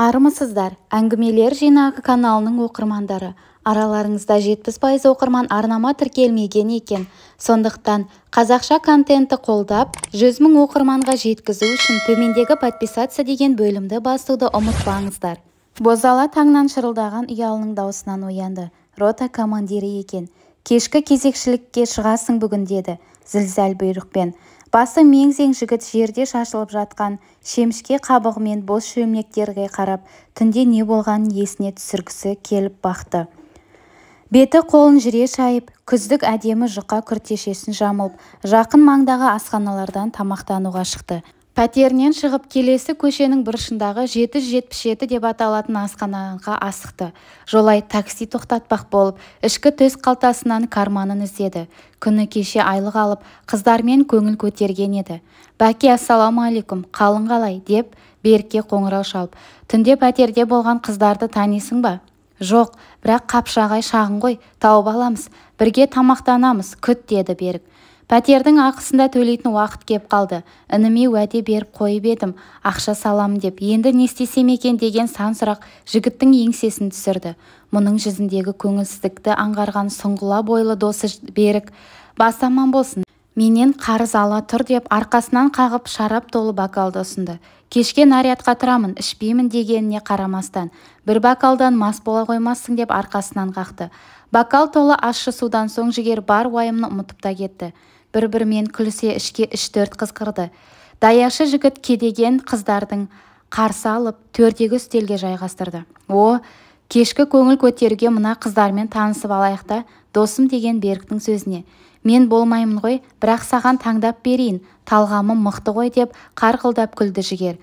армысыздар әңгімелер жинағы каналының оқырмандары араларыңызда жетпіс пайыз оқырман арнама тіркелмеген екен сондықтан қазақша контентті қолдап жүз мың оқырманға жеткізу үшін төмендегі подписаться деген бөлімді басуды ұмытпаңыздар бозала таңнан шырылдаған ұялының даусынан оянды рота командирі екен кешкі кезекшілікке шығасың бүгін деді зілзәл бұйрықпен басы мең жігіт жерде шашылып жатқан шемішке қабығымен мен бос шөлмектерге қарап түнде не болғанын есіне түсіргісі келіп бақты беті-қолын жүре шайып күздік әдемі жұқа күртешесін жамылып жақын маңдағы асханалардан тамақтануға шықты пәтерінен шығып келесі көшенің бұрышындағы жеті деп аталатын асханаға асықты жолай такси тоқтатпақ болып ішкі төс қалтасынан карманын іздеді күні кеше айлық алып қыздармен көңіл көтерген еді бәке ассалаумағалейкум қалың қалай деп берікке қоңырау шалып түнде пәтерде болған қыздарды танисың ба жоқ бірақ қапшағай шағын ғой тауып аламыз бірге тамақтанамыз күт деді берік пәтердің ақысында төлейтін уақыт кеп қалды ініме уәде беріп қойып едім ақша салам деп енді не істесем екен деген сан сұрақ жігіттің еңсесін түсірді мұның жүзіндегі көңілсіздікті аңғарған сұңғыла бойлы досы берік Басаман болсын менен қарыз ала тұр деп арқасынан қағып шарап толы бокалды ұсынды кешке нарядқа тұрамын ішпеймін дегеніне қарамастан бір бокалдан мас бола қоймассың деп арқасынан қақты бокал толы ащы судан соң жігер бар уайымын ұмытып та кетті бір бірімен күлісе ішке іш төрт қыз қырды. даяшы жігіт кедеген қыздардың қарсы алып төрдегі үстелге жайғастырды о кешкі көңіл көтеруге мына қыздармен танысып алайық та досым деген беріктің сөзіне мен болмаймын ғой бірақ саған таңдап берейін талғамым мықты ғой деп қарқылдап күлді жігер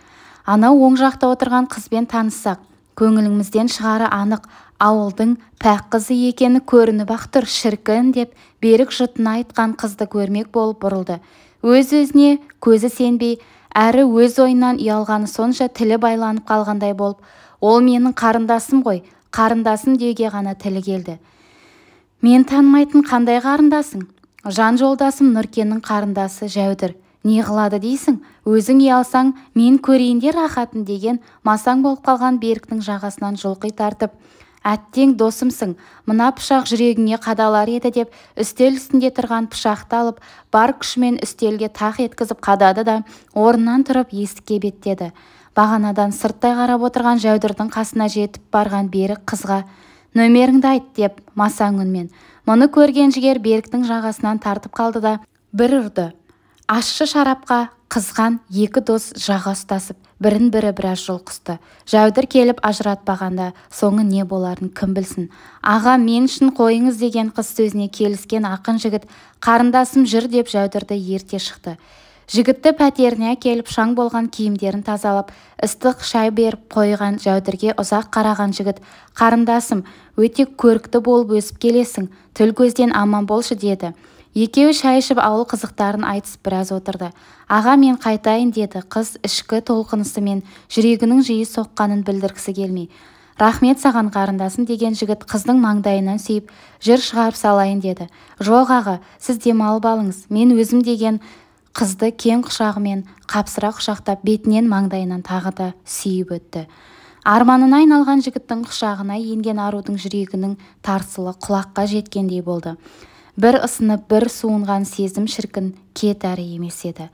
анау оң жақта отырған қызбен таныссақ көңілімізден шығары анық ауылдың пәк қызы екені көрініп-ақ тұр шіркін деп берік жұтына айтқан қызды көрмек болып бұрылды өз-өзіне көзі сенбей әрі өз ойынан ұялғаны сонша тілі байланып қалғандай болып ол менің қарындасым ғой қарындасым деуге ғана тілі келді мен танымайтын қандай қарындасың жан жолдасым Нұркенің қарындасы жәудір не қылады дейсің өзің ұялсаң мен көрейін де рахатын деген масаң болып қалған беріктің жағасынан жұлқи тартып әттең досымсың мына пышақ жүрегіңе қадалар еді деп үстел үстінде тұрған пышақты алып бар күшімен үстелге тақ еткізіп қадады да орнынан тұрып есікке беттеді бағанадан сырттай қарап отырған жәудірдің қасына жетіп барған берік қызға нөмеріңді айт деп масаң үнмен мұны көрген жігер беріктің жағасынан тартып қалды да бір ұрды ащы шарапқа қызған екі дос жаға ұстасып бірін-бірі біраз жұлқысты жәудір келіп ажыратпағанда соңы не боларын кім білсін аға мен үшін қойыңыз деген қыз сөзіне келіскен ақын жігіт қарындасым жүр деп жәудірді ерте шықты жігітті пәтеріне келіп шаң болған киімдерін тазалап ыстық шай беріп қойған жәудірге ұзақ қараған жігіт қарындасым өте көрікті болып өсіп келесің тіл көзден аман болшы деді екеуі шай ішіп ауыл қызықтарын айтысып біраз отырды аға мен қайтайын деді қыз ішкі толқынысымен жүрегінің жиі соққанын білдіргісі келмей Рахмет саған қарындасым деген жігіт қыздың маңдайынан сүйіп жүр шығарып салайын деді жоқ аға сіз демалып алыңыз мен өзім деген қызды кең құшағымен қапсыра құшақтап бетінен маңдайынан тағы да сүйіп өтті арманына айналған жігіттің құшағына енген арудың жүрегінің тарсылы құлаққа жеткендей болды бір ысынып бір суынған сезім шіркін кет әрі емес еді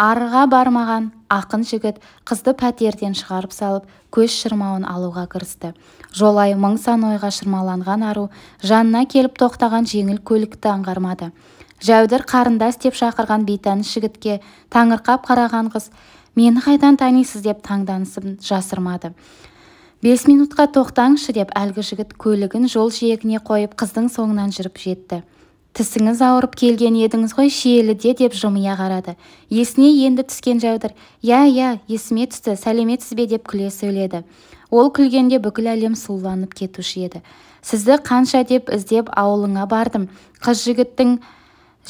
арыға бармаған ақын жігіт қызды пәтерден шығарып салып көз шырмауын алуға кірісті жолай мың сан ойға шырмаланған ару жанына келіп тоқтаған жеңіл көлікті аңғармады жәудір қарындас деп шақырған бейтаныс жігітке таңырқап қараған қыз мені қайдан танисыз деп таңданысын жасырмады бес минутқа тоқтаңызшы деп әлгі жігіт көлігін жол жиегіне қойып қыздың соңынан жүріп жетті тісіңіз ауырып келген едіңіз ғой шиеліде деп жымия қарады есіне енді түскен жаудыр. иә иә есіме түсті сәлеметсіз бе деп күле сөйледі ол күлгенде бүкіл әлем сұлуланып кетуші еді сізді қанша деп іздеп ауылыңа бардым қыз жігіттің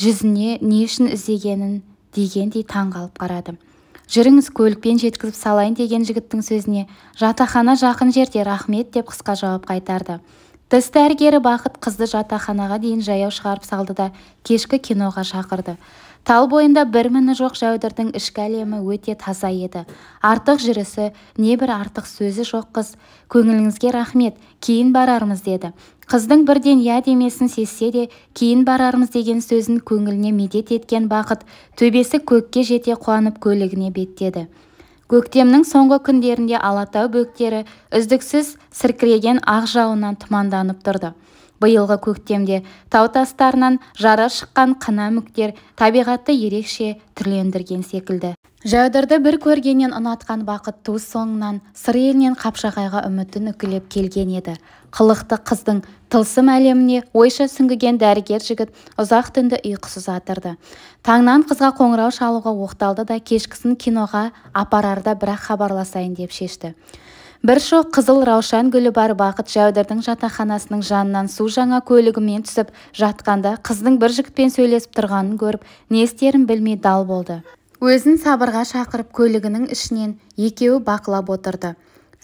жүзіне не үшін іздегенін дегендей таңғалып қарады жүріңіз көлікпен жеткізіп салайын деген жігіттің сөзіне жатақхана жақын жерде рахмет деп қысқа жауап қайтарды тіс дәрігері бақыт қызды жатақханаға дейін жаяу шығарып салды да кешкі киноға шақырды тал бойында бір міні жоқ жәудірдің ішкі әлемі өте таза еді артық жүрісі небір артық сөзі жоқ қыз көңіліңізге рахмет кейін барармыз деді қыздың бірден иә демесін сезсе де кейін барармыз деген сөзін көңіліне медет еткен бақыт төбесі көкке жете қуанып көлігіне беттеді көктемнің соңғы күндерінде алатау бөктері үздіксіз сіркіреген ақ жауыннан тұманданып тұрды биылғы көктемде тау тастарынан жара шыққан қына мүктер табиғатты ерекше түрлендірген секілді жәудірді бір көргеннен ұнатқан бақыт ту соңынан сыр елінен қапшағайға үмітін үкілеп келген еді қылықты қыздың тылсым әлеміне ойша сүңгіген дәрігер жігіт ұзақ түнді ұйқысыз атырды таңнан қызға қоңырау шалуға оқталды да кешкісін киноға апарарда бірақ хабарласайын деп шешті бір шоқ қызыл раушан гүлі бар бақыт жәудірдің жатақханасының жанынан су жаңа көлігімен түсіп жатқанда қыздың бір жігітпен сөйлесіп тұрғанын көріп не істерін білмей дал болды өзін сабырға шақырып көлігінің ішінен екеуі бақылап отырды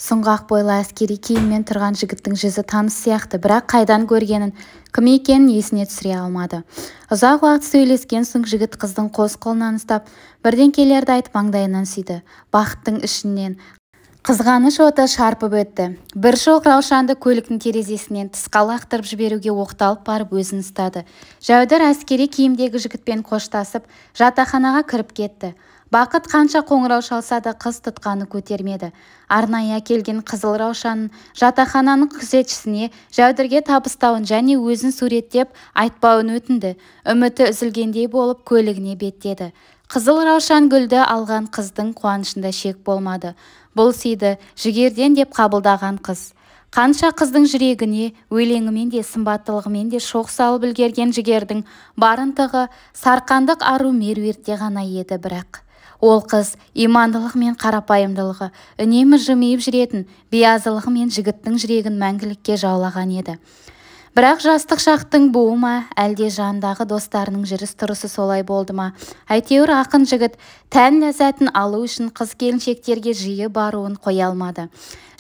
сұңғақ бойлы әскери киіммен тұрған жігіттің жүзі таныс сияқты бірақ қайдан көргенін кім екенін есіне түсіре алмады ұзақ уақыт сөйлескен соң жігіт қыздың қос қолынан ұстап келерді айтып маңдайынан сүйді бақыттың ішінен қызғаныш оты шарпып өтті бір шоқ раушанды көліктің терезесінен тысқа лақтырып жіберуге оқталып барып өзін ұстады жәудір әскери киімдегі жігітпен қоштасып жатақханаға кіріп кетті бақыт қанша қоңырау шалса да қыз тұтқаны көтермеді арнайы әкелген қызыл раушанын жатақхананың күзетшісіне жәудірге табыстауын және өзін суреттеп айтпауын өтінді үміті үзілгендей болып көлігіне беттеді қызыл раушан гүлді алған қыздың қуанышында шек болмады бұл сыйды жігерден деп қабылдаған қыз қанша қыздың жүрегіне өлеңімен де сымбаттылығымен де шоқ салып үлгерген жігердің барынтығы сарқандық ару меруертте ғана еді бірақ ол қыз имандылық мен қарапайымдылығы үнемі жымиып жүретін мен жігіттің жүрегін мәңгілікке жаулаған еді бірақ жастық шақтың буы ма әлде жандағы достарының жүріс-тұрысы солай болды ма әйтеуір ақын жігіт тән ләззатын алу үшін қыз-келіншектерге жиі баруын қоя алмады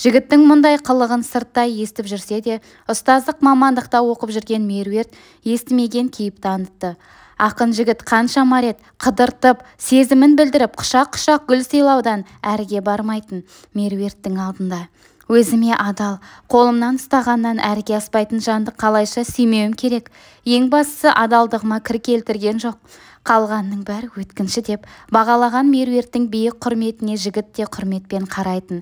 жігіттің мұндай қылығын сырттай естіп жүрсе де ұстаздық мамандықта оқып жүрген меруерт естімеген кейіп танытты ақын жігіт қанша марет, қыдыртып сезімін білдіріп құшақ-құшақ гүл сыйлаудан әрге бармайтын меруерттің алдында өзіме адал қолымнан ұстағаннан әрге аспайтын жанды қалайша сүймеуім керек ең бастысы адалдығыма кір келтірген жоқ қалғанның бәрі өткінші деп бағалаған меруерттің биік құрметіне жігіт те құрметпен қарайтын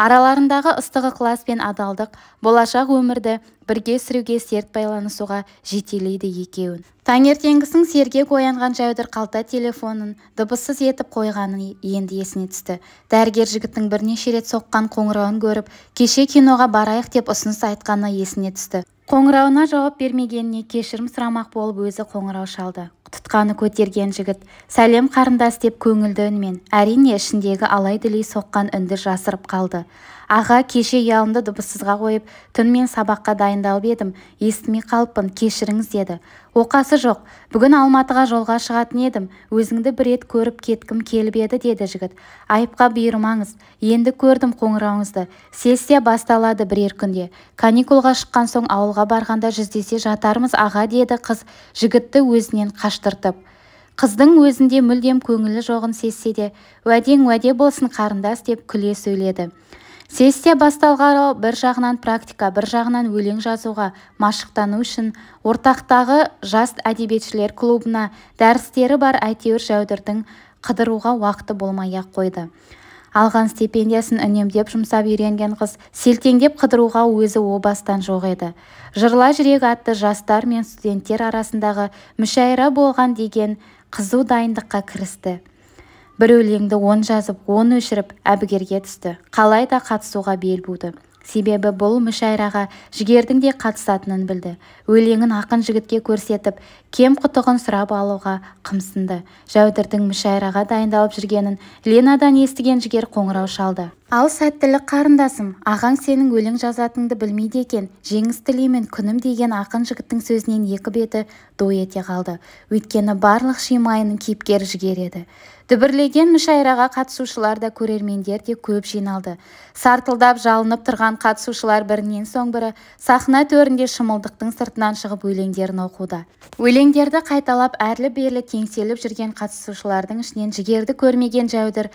араларындағы ыстық ықылас пен адалдық болашақ өмірді бірге сүруге серт байланысуға жетелейді екеуін таңертеңгісін сергек оянған жәудір қалта телефонын дыбыссыз етіп қойғаны енді есіне түсті дәрігер жігіттің бірнеше рет соққан қоңырауын көріп кеше киноға барайық деп ұсыныс айтқаны есіне түсті қоңырауына жауап бермегеніне кешірім сұрамақ болып өзі қоңырау шалды тұтқаны көтерген жігіт сәлем қарындас деп көңілді үнмен әрине ішіндегі алай-дүлей соққан үнді жасырып қалды аға кеше ұялымды дыбыссызға қойып түнмен сабаққа дайындалып едім естімей қалыппын кешіріңіз деді оқасы жоқ бүгін алматыға жолға шығатын едім өзіңді бір рет көріп кеткім келіп еді деді жігіт айыпқа бұйырмаңыз енді көрдім қоңырауыңызды сессия басталады бірер күнде каникулға шыққан соң ауылға барғанда жүздесе жатармыз аға деді қыз жігітті өзінен қаштыртып Қыздың өзінде мүлдем көңілі жоғын сезсе де, уәдең уәде болсын қарындас деп күле сөйледі сессия басталғалы бір жағынан практика бір жағынан өлең жазуға машықтану үшін ортақтағы жаст әдебиетшілер клубына дәрістері бар әйтеуір жәудірдің қыдыруға уақыты болмай-ақ қойды алған стипендиясын үнемдеп жұмсап үйренген қыз селтеңдеп қыдыруға өзі о бастан жоқ еді жырла жүрек атты жастар мен студенттер арасындағы мүшәйра болған деген қызу дайындыққа кірісті бір өлеңді он жазып он өшіріп әбігерге түсті қалай да қатысуға бел буды себебі бұл мүшәйраға жігердің де қатысатынын білді өлеңін ақын жігітке көрсетіп кем құтығын сұрап алуға қымсынды жәудірдің мүшәйраға дайындалып жүргенін ленадан естіген жігер қоңырау шалды ал сәттілік қарындасым ағаң сенің өлең жазатыныңды білмейді екен жеңіс тілеймін күнім деген ақын жігіттің сөзінен екі беті ду ете қалды өйткені барлық шимайының кейіпкері жігер еді дүбірлеген мүшәйраға қатысушылар да көрермендер де көп жиналды сартылдап жалынып тұрған қатысушылар бірінен соң бірі сахна төрінде шымылдықтың сыртынан шығып өлеңдерін оқуда өлеңдерді қайталап әрлі-берлі теңселіп жүрген қатысушылардың ішінен жігерді көрмеген жәудір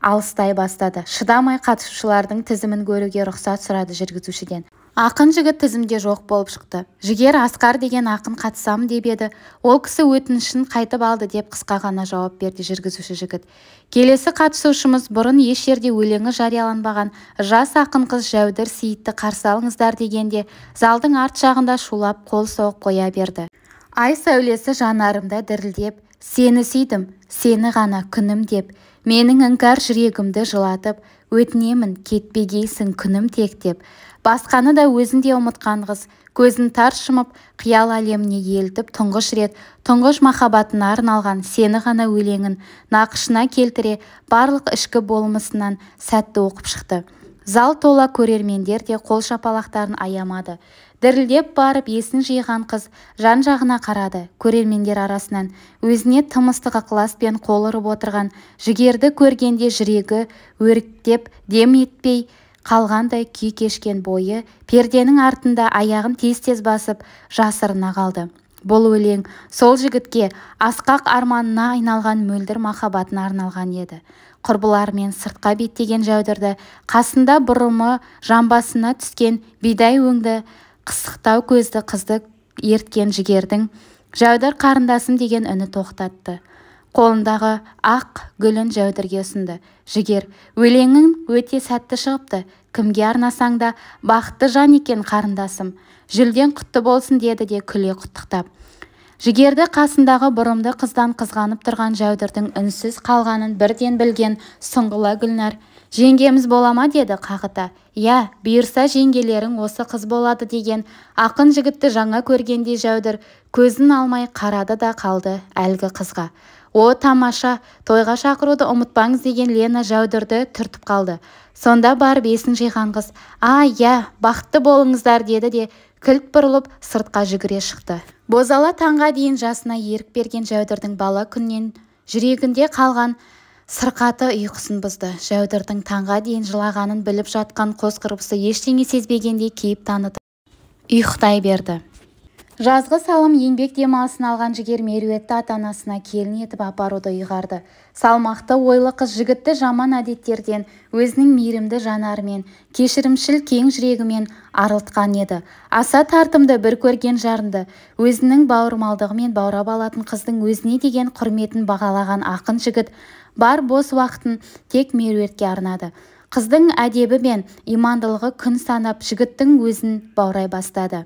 алыстай бастады шыдамай қатысушылардың тізімін көруге рұқсат сұрады жүргізушіден ақын жігіт тізімде жоқ болып шықты жігер асқар деген ақын қатысам деп еді ол кісі өтінішін қайтып алды деп қысқа ғана жауап берді жүргізуші жігіт келесі қатысушымыз бұрын еш жерде өлеңі жарияланбаған жас ақын қыз жәудір сейітті қарсы алыңыздар дегенде залдың арт жағында шулап қол соғып қоя берді ай сәулесі жанарымда дірілдеп сені сүйдім сені ғана күнім деп менің іңкәр жүрегімді жылатып өтінемін кетпегейсің күнім тектеп басқаны да өзінде ұмытқан қыз көзін тарс жұмып қиял әлеміне елітіп тұңғыш рет тұңғыш махаббатына арналған сені ғана өлеңін нақышына келтіре барлық ішкі болмысынан сәтті оқып шықты зал тола көрермендер де қол шапалақтарын аямады дірілдеп барып есін жиған қыз жан-жағына қарады көрермендер арасынан өзіне тым ыстық ықыласпен қол ұрып отырған жігерді көргенде жүрегі өріктеп дем етпей қалғандай күй кешкен бойы перденің артында аяғын тез-тез басып жасырына қалды бұл өлең сол жігітке асқақ арманына айналған мөлдір махаббатына арналған еді құрбыларымен сыртқа беттеген жәудірді қасында бұрымы жамбасына түскен бидай өңді қысықтау көзді қызды ерткен жігердің жәудір қарындасым деген үні тоқтатты қолындағы ақ гүлін жәудірге ұсынды жігер өлеңің өте сәтті шығыпты кімге арнасаң да бақытты жан екен қарындасым жүлден құтты болсын деді де күле құттықтап жігерді қасындағы бұрымды қыздан қызғанып тұрған жәудірдің үнсіз қалғанын бірден білген сұңғыла гүлнәр жеңгеміз бола ма деді қағыта иә бұйырса жеңгелерің осы қыз болады деген ақын жігітті жаңа көргендей жәудір көзін алмай қарады да қалды әлгі қызға о тамаша тойға шақыруды ұмытпаңыз деген лена жәудірді түртіп қалды сонда барып есін жиған қыз а иә бақытты болыңыздар деді де кілт бұрылып сыртқа жүгіре шықты бозала таңға дейін жасына ерік берген жәудірдің бала күннен жүрегінде қалған сырқаты ұйқысын бұзды жәудірдің таңға дейін жылағанын біліп жатқан қос құрбысы ештеңе сезбегендей кейіп танытып ұйықтай берді жазғы салым еңбек демалысын алған жігер меруертті ата-анасына келін етіп апаруды ұйғарды салмақты ойлы қыз жігітті жаман әдеттерден өзінің мейірімді жанарымен кешірімшіл кең жүрегімен арылтқан еді аса тартымды бір көрген жарынды өзінің бауырмалдығымен баурап алатын қыздың өзіне деген құрметін бағалаған ақын жігіт бар бос уақытын тек меруертке арнады қыздың әдебі мен имандылығы күн санап жігіттің өзін баурай бастады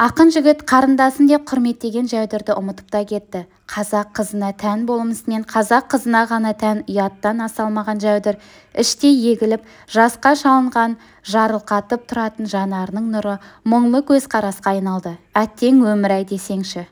ақын жігіт қарындасын деп құрметтеген жәудірді ұмытып та кетті қазақ қызына тән болмысынен қазақ қызына ғана тән ұяттан аса алмаған жәудір іштей егіліп жасқа шалынған жарылқатып тұратын жанарының нұры мұңлы көзқарасқа айналды әттең өмір-ай десеңші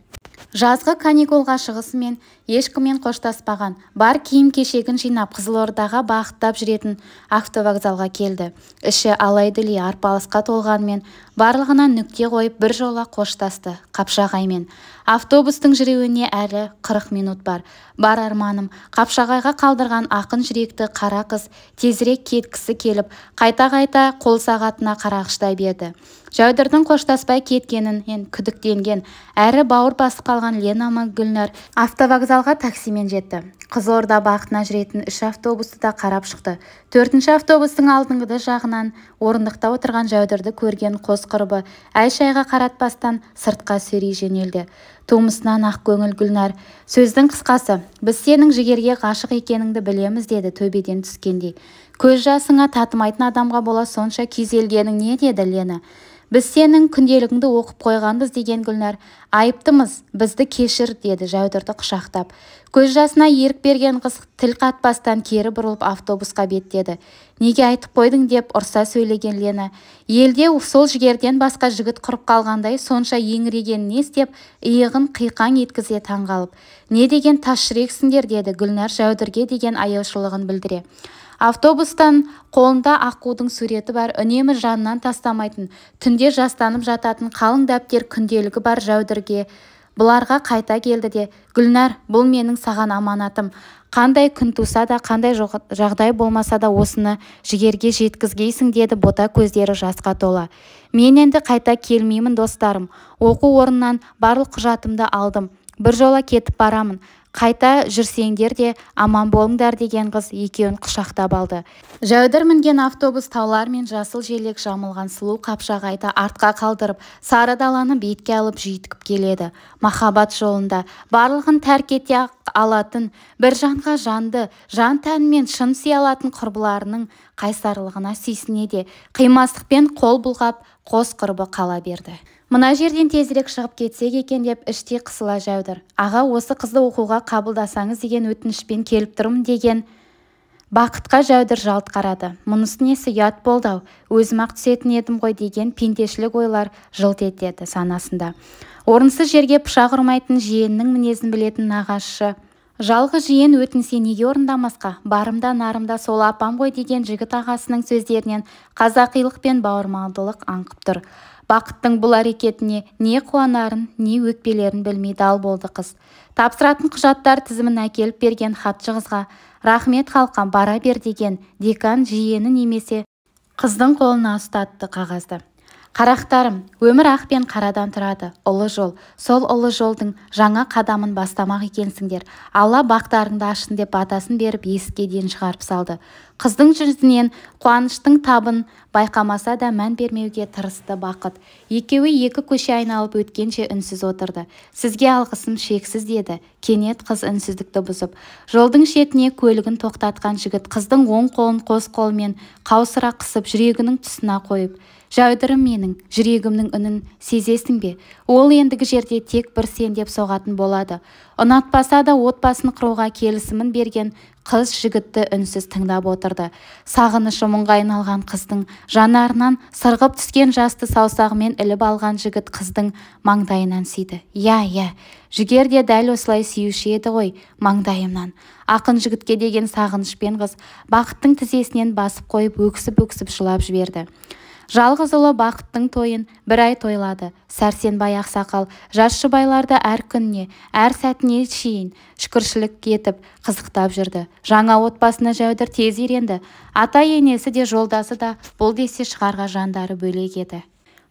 жазғы каникулға шығысымен ешкімен қоштаспаған бар киім-кешегін жинап қызылордаға бағыттап жүретін автовокзалға келді іші алай-дүлей арпалысқа толғанмен барлығына нүкте қойып бір жола қоштасты қапшағаймен автобустың жүруіне әлі 40 минут бар бар арманым қапшағайға қалдырған ақын жүректі қара қыз тезірек кеткісі келіп қайта-қайта қол сағатына қарағыштай берді жаудырдың қоштаспай кеткенінен күдіктенген әрі бауыр басып қалған лена мен гүлнәр автовокзалға таксимен жетті қызылорда бағытына жүретін үш автобусты да қарап шықты төртінші автобустың алдыңғы жағынан орындықта отырған жәудірді көрген қос құрбы әй-шайға қаратпастан сыртқа сүйрей жөнелді тумысынан ақкөңіл гүлнәр сөздің қысқасы біз сенің жігерге ғашық екеніңді білеміз деді төбеден түскендей көз жасыңа татымайтын адамға бола сонша күйзелгенің не деді лена біз сенің күнделігіңді оқып қойғанбыз деген гүлнәр айыптымыз бізді кешір деді жәудірді құшақтап көз жасына ерік берген қыз тіл қатпастан кері бұрылып автобусқа беттеді неге айтып қойдың деп ұрса сөйлеген лена елде сол жігерден басқа жігіт құрып қалғандай сонша еңірегенін не істеп иығын қиқаң еткізе таңғалып не деген тас жүрексіңдер деді гүлнәр жәудірге деген аяушылығын білдіре автобустан қолында аққудың суреті бар үнемі жанынан тастамайтын түнде жастанып жататын қалың дәптер күнделігі бар жәудірге бұларға қайта келді де гүлнар бұл менің саған аманатым қандай күн туса да қандай жағдай болмаса да осыны жігерге жеткізгейсің деді бота көздері жасқа тола мен енді қайта келмеймін достарым оқу орнынан барлық құжатымды алдым Бір жола кетіп барамын қайта жүрсеңдер де аман болыңдар деген қыз екеуін құшақтап алды жәудір мінген автобус таулар мен жасыл желек жамылған сұлу қапшағайды артқа қалдырып сары даланы бетке алып жүйткіп келеді махаббат жолында барлығын тәрк ете алатын бір жанға жанды жан тәнімен шын сүй алатын құрбыларының қайсарлығына сүйсіне де қимастықпен қол бұлғап қос құрбы қала берді мына жерден тезірек шығып кетсек екен деп іштей қысыла жәудір аға осы қызды оқуға қабылдасаңыз деген өтінішпен келіп тұрмын деген бақытқа жәудір жалт қарады мұнысы несі ұят болды-ау өзім-ақ түсетін едім ғой деген пендешілік ойлар жылт етеді санасында орынсыз жерге пышақ ұрмайтын жиенінің мінезін білетін нағашы жалғыз жиен өтінсе неге орындамасқа барымда нарымда сол апам ғой деген жігіт ағасының сөздерінен қазақилық пен бауырмалдылық аңқып тұр бақыттың бұл әрекетіне не қуанарын не өкпелерін білмей дал болды қыз тапсыратын құжаттар тізімін әкеліп берген хатшы қызға рахмет қалқам бара бер деген декан жиені немесе қыздың қолына ұстатты қағазды қарақтарым өмір ақ пен қарадан тұрады ұлы жол сол ұлы жолдың жаңа қадамын бастамақ екенсіңдер алла бақтарыңды ашсын деп батасын беріп есікке дейін шығарып салды қыздың жүзінен қуаныштың табын байқамаса да мән бермеуге тырысты бақыт екеуі екі көше айналып өткенше үнсіз отырды сізге алғысым шексіз деді кенет қыз үнсіздікті бұзып жолдың шетіне көлігін тоқтатқан жігіт қыздың оң қолын қос қолымен қаусыра қысып жүрегінің тұсына қойып жаудырым менің жүрегімнің үнін сезесің бе ол ендігі жерде тек бір сен деп соғатын болады ұнатпаса да отбасын құруға келісімін берген қыз жігітті үнсіз тыңдап отырды сағынышы мұңға айналған қыздың жанарынан сырғып түскен жасты саусағымен іліп алған жігіт қыздың маңдайынан сүйді иә иә жігер де дәл осылай сүюші еді ғой маңдайымнан ақын жігітке деген сағынышпен қыз бақыттың тізесінен басып қойып өксіп-өксіп жылап жіберді жалғыз ұлы бақыттың тойын бір ай тойлады сәрсенбай ақсақал жас жұбайларды әр күніне әр сәтіне шейін шүкіршілік етіп қызықтап жүрді жаңа отбасына жәудір тез үйренді ата-енесі де жолдасы да бұл десе шығарға жандары бөлек еді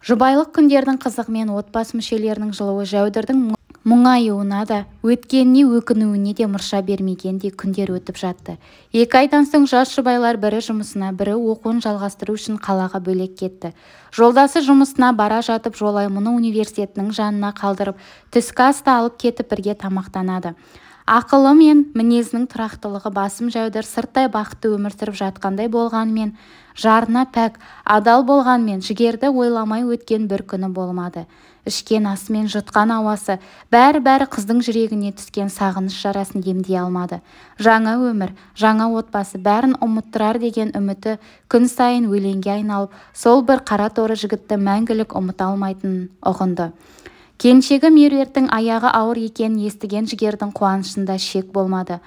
жұбайлық күндердің қызығымен отбасы мүшелерінің жылуы жәудірдің мұңаюына да өткеніне өкінуіне де мұрша бермегендей күндер өтіп жатты екі айдан соң жас жұбайлар бірі жұмысына бірі оқуын жалғастыру үшін қалаға бөлек кетті жолдасы жұмысына бара жатып жолай мұны университетінің жанына қалдырып түскі асты алып кетіп бірге тамақтанады ақылы мен мінезінің тұрақтылығы басым жәудір сырттай бақытты өмір сүріп жатқандай болғанмен жарына пәк адал болғанмен жігерді ойламай өткен бір күні болмады ішкен асы мен жұтқан ауасы бәрі-бәрі қыздың жүрегіне түскен сағыныш жарасын емдей алмады жаңа өмір жаңа отбасы бәрін ұмыттырар деген үміті күн сайын өлеңге айналып сол бір қара торы жігітті мәңгілік ұмыта алмайтынын ұғынды келіншегі меруерттің аяғы ауыр екенін естіген жігердің қуанышында шек болмады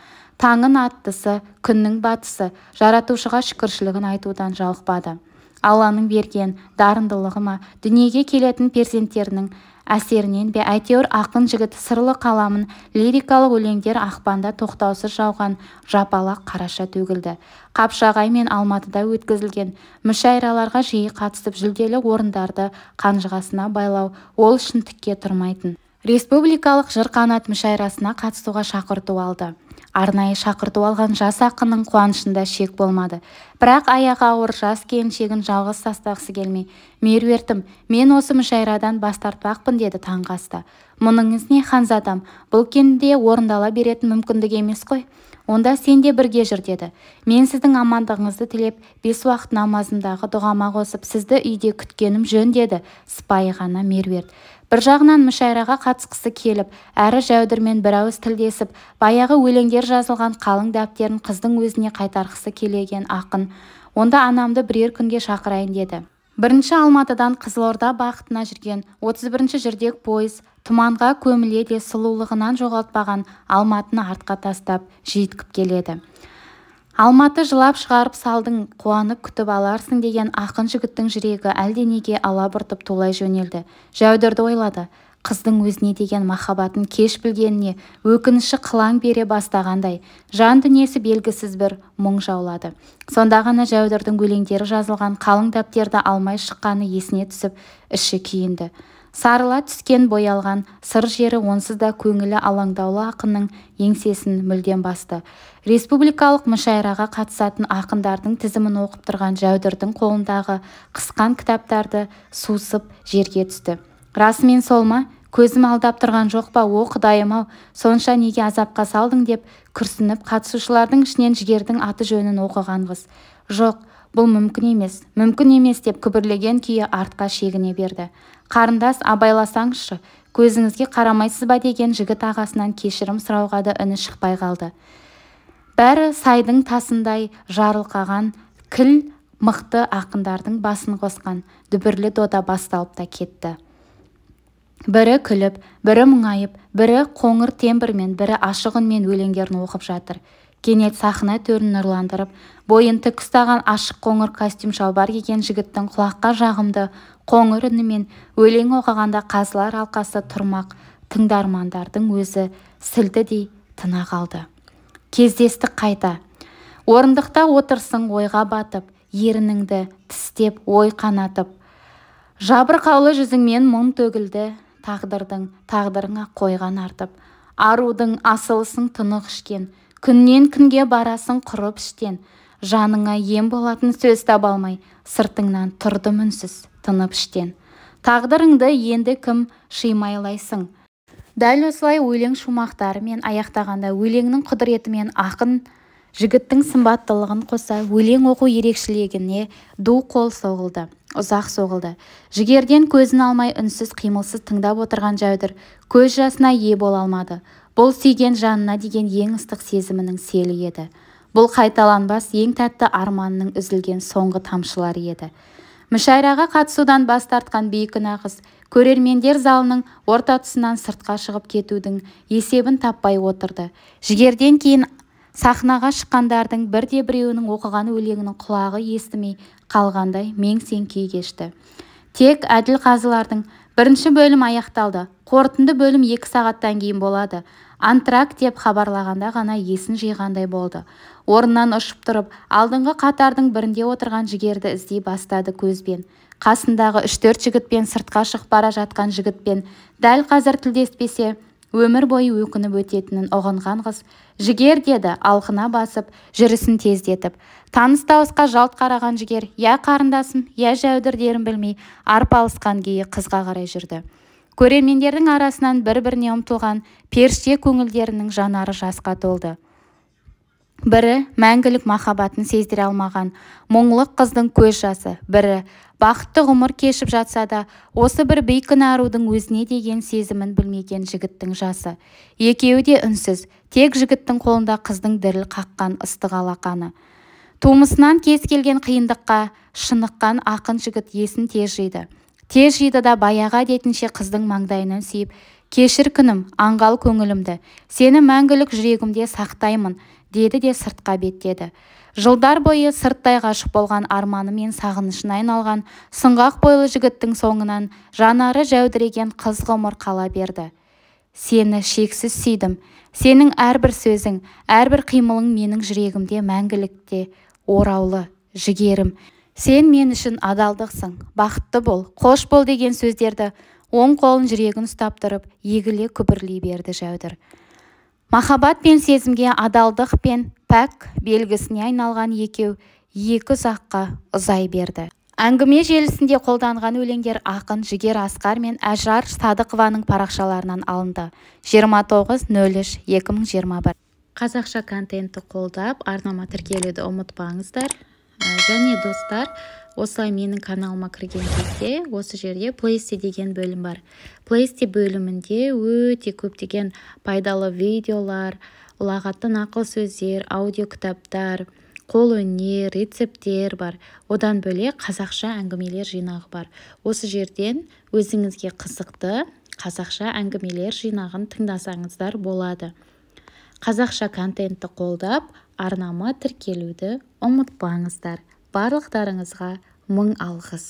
таңын аттысы күннің батысы жаратушыға шүкіршілігін айтудан жалықпады алланың берген дарындылығы ма дүниеге келетін перзенттерінің әсерінен бе әйтеуір ақын жігіт сырлы қаламын лирикалық өлеңдер ақпанда тоқтаусыз жауған жапалақ қараша төгілді қапшағай мен алматыда өткізілген мүшәйраларға жиі қатысып жүлделі орындарды қанжығасына байлау ол үшін тікке тұрмайтын республикалық жыр қанат мүшайрасына қатысуға шақырту алды арнайы шақырту алған жас ақынның қуанышында шек болмады бірақ аяғы ауыр жас келіншегін жалғыз тастағысы келмей меруертім мен осы мүшәйрадан бас тартпақпын деді таңғы аста мұныңыз не ханзадам бұл кенде орындала беретін мүмкіндік емес қой онда сен де бірге жүр деді мен сіздің амандығыңызды тілеп бес уақыт намазымдағы дұғама қосып сізді үйде күткенім жөн деді сыпайы ғана меруерт бір жағынан мүшәйраға қатысқысы келіп әрі жәудірмен ауыз тілдесіп баяғы өлеңдер жазылған қалың дәптерін қыздың өзіне қайтарғысы келеген ақын онда анамды бірер күнге шақырайын деді бірінші алматыдан қызылорда бағытына жүрген 31 бірінші жүрдек пойыз тұманға көміле де сұлулығынан жоғалтпаған алматыны артқа тастап жүйткіп келеді алматы жылап шығарып салдың қуанып күтіп аларсың деген ақын жігіттің жүрегі әлденеге алабұртып тулай жөнелді жәудірді ойлады қыздың өзіне деген махаббатын кеш білгеніне өкініші қылаң бере бастағандай жан дүниесі белгісіз бір мұң жаулады сонда ғана жәудірдің өлеңдері жазылған қалың дәптерді алмай шыққаны есіне түсіп іші күйінді сарыла түскен боялған сыр жері онсыз да көңілі алаңдаулы ақынның еңсесін мүлдем басты республикалық мүшәйраға қатысатын ақындардың тізімін оқып тұрған жәудірдің қолындағы қысқан кітаптарды сусып жерге түсті расымен сол ма көзім алдап тұрған жоқ па о құдайым-ау сонша неге азапқа салдың деп күрсініп қатысушылардың ішінен жігердің аты-жөнін оқыған жоқ бұл мүмкін емес мүмкін емес деп күбірлеген күйі артқа шегіне берді қарындас абайласаңызшы көзіңізге қарамайсыз ба деген жігіт ағасынан кешірім сұрауға да үні шықпай қалды бәрі сайдың тасындай жарылқаған кіл мықты ақындардың басын қосқан дүбірлі дода басталып та кетті бірі күліп бірі мұңайып бірі қоңыр тембірмен, бірі ашық үнмен өлеңдерін оқып жатыр кенет сахна төрін нұрландырып бойын тік ұстаған ашық қоңыр костюм шалбар киген жігіттің құлаққа жағымды қоңыр үнімен өлең оқығанда қазылар алқасы тұрмақ тыңдармандардың өзі сілтідей тына қалды кездестік қайта орындықта отырсың ойға батып ерініңді тістеп ой қанатып жабырқаулы жүзіңмен мұң төгілді тағдырдың тағдырыңа қойған артып арудың асылысың тұнық ішкен күннен күнге барасың құрып іштен жаныңа ем болатын сөз таба алмай сыртыңнан тұрдым үнсіз тынып іштен тағдырыңды енді кім шимайлайсың дәл осылай өлең шумақтарымен аяқтағанда өлеңнің құдіретімен ақын жігіттің сымбаттылығын қоса өлең оқу ерекшелігіне ду қол соғылды ұзақ соғылды жігерден көзін алмай үнсіз қимылсыз тыңдап отырған жәудір көз жасына ие бола алмады бұл сүйген жанына деген ең ыстық сезімінің селі еді бұл қайталанбас ең тәтті арманының үзілген соңғы тамшылары еді мүшәйраға қатысудан бас тартқан бейкүнә қыз көрермендер залының орта тұсынан сыртқа шығып кетудің есебін таппай отырды жігерден кейін сахнаға шыққандардың бірде-біреуінің оқыған өлеңінің құлағы естімей қалғандай мең күй кешті тек әділ қазылардың бірінші бөлім аяқталды қорытынды бөлім екі сағаттан кейін болады антракт деп хабарлағанда ғана есін жиғандай болды орнынан ұшып тұрып алдыңғы қатардың бірінде отырған жігерді іздей бастады көзбен қасындағы үш-төрт жігітпен сыртқа шығып бара жатқан жігітпен дәл қазір тілдеспесе өмір бойы өкініп өтетінін ұғынған қыз жігер деді алқына басып жүрісін тездетіп таныс дауысқа жалт қараған жігер я қарындасым иә жәудірдерін білмей арпалысқан күйі қызға қарай жүрді көрермендердің арасынан бір-біріне ұмтылған періште көңілдерінің жанары жасқа толды бірі мәңгілік махаббатын сездіре алмаған мұңлық қыздың көз жасы бірі бақытты ғұмыр кешіп жатса да осы бір бейкүнә арудың өзіне деген сезімін білмеген жігіттің жасы екеуі де үнсіз тек жігіттің қолында қыздың діріл қаққан ыстық алақаны тумысынан кез келген қиындыққа шыныққан ақын жігіт есін тез жиды тез жиды да баяғы әдетінше қыздың маңдайынан сүйіп кешір күнім аңғал көңілімді сені мәңгілік жүрегімде сақтаймын деді де сыртқа беттеді жылдар бойы сырттай ғашық болған арманы мен сағынышына айналған сұңғақ бойлы жігіттің соңынан жанары жәудіреген қыз ғұмыр қала берді сені шексіз сүйдім сенің әрбір сөзің әрбір қимылың менің жүрегімде мәңгілікте ораулы жігерім сен мен үшін адалдықсың бақытты бол қош бол деген сөздерді оң қолын жүрегін ұстап тұрып егіле күбірлей берді жәудір махаббат пен сезімге адалдық пен пәк белгісіне айналған екеу екі ұзаққа ұзай берді әңгіме желісінде қолданған өлеңдер ақын жігер асқар мен әжар садықованың парақшаларынан алынды 29.03.2021 қазақша контентті қолдап арнама тіркелуді ұмытпаңыздар ә, және достар осылай менің каналыма кірген кезде осы жерде плейсти деген бөлім бар плейсти бөлімінде өте көптеген пайдалы видеолар ұлағатты нақыл сөздер аудиокітаптар қолөнер рецепттер бар одан бөлек қазақша әңгімелер жинағы бар осы жерден өзіңізге қызықты қазақша әңгімелер жинағын тыңдасаңыздар болады қазақша контентті қолдап арнама тіркелуді ұмытпаңыздар барлықтарыңызға мың алғыс